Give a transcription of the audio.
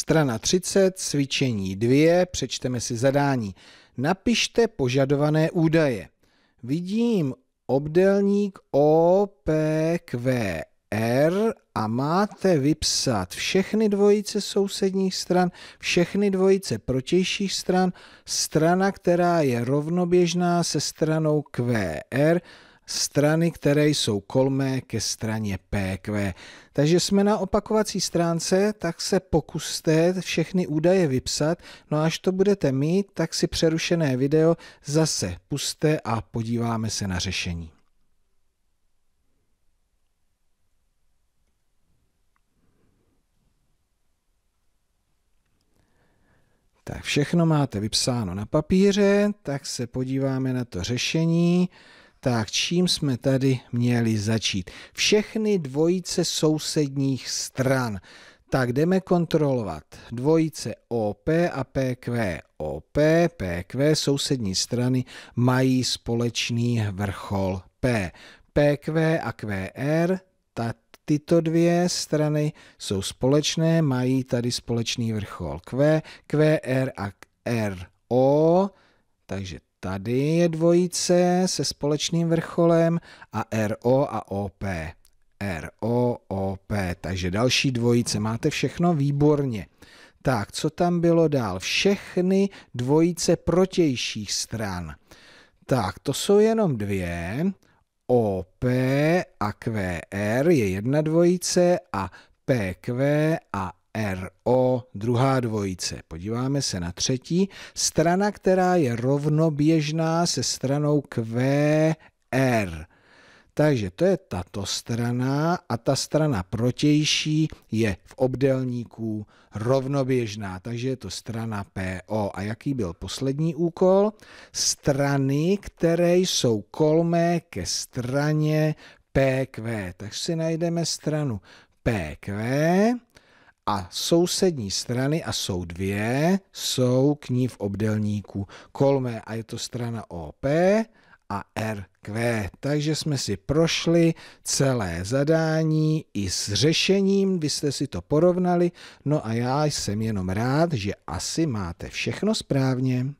Strana 30, cvičení 2, přečteme si zadání. Napište požadované údaje. Vidím obdelník OPQR a máte vypsat všechny dvojice sousedních stran, všechny dvojice protějších stran, strana, která je rovnoběžná se stranou QR, strany, které jsou kolmé ke straně PQ. Takže jsme na opakovací stránce, tak se pokuste všechny údaje vypsat, no až to budete mít, tak si přerušené video zase puste a podíváme se na řešení. Tak všechno máte vypsáno na papíře, tak se podíváme na to řešení. Tak čím jsme tady měli začít? Všechny dvojice sousedních stran. Tak jdeme kontrolovat. Dvojice OP a PQ. OP, PQ sousední strany mají společný vrchol P. PQ a QR, ta, tyto dvě strany jsou společné, mají tady společný vrchol Q, QR a RO, takže Tady je dvojice se společným vrcholem a RO a OP. RO, OP, takže další dvojice. Máte všechno výborně. Tak, co tam bylo dál? Všechny dvojice protějších stran. Tak, to jsou jenom dvě. OP a QR je jedna dvojice a PQ a RO, druhá dvojice. Podíváme se na třetí. Strana, která je rovnoběžná se stranou QR. Takže to je tato strana a ta strana protější je v obdelníku rovnoběžná, takže je to strana PO. A jaký byl poslední úkol? Strany, které jsou kolmé ke straně PQ. Takže si najdeme stranu PQ a sousední strany, a jsou dvě, jsou k ní v obdelníku kolmé a je to strana OP a RQ. Takže jsme si prošli celé zadání i s řešením, vy jste si to porovnali, no a já jsem jenom rád, že asi máte všechno správně.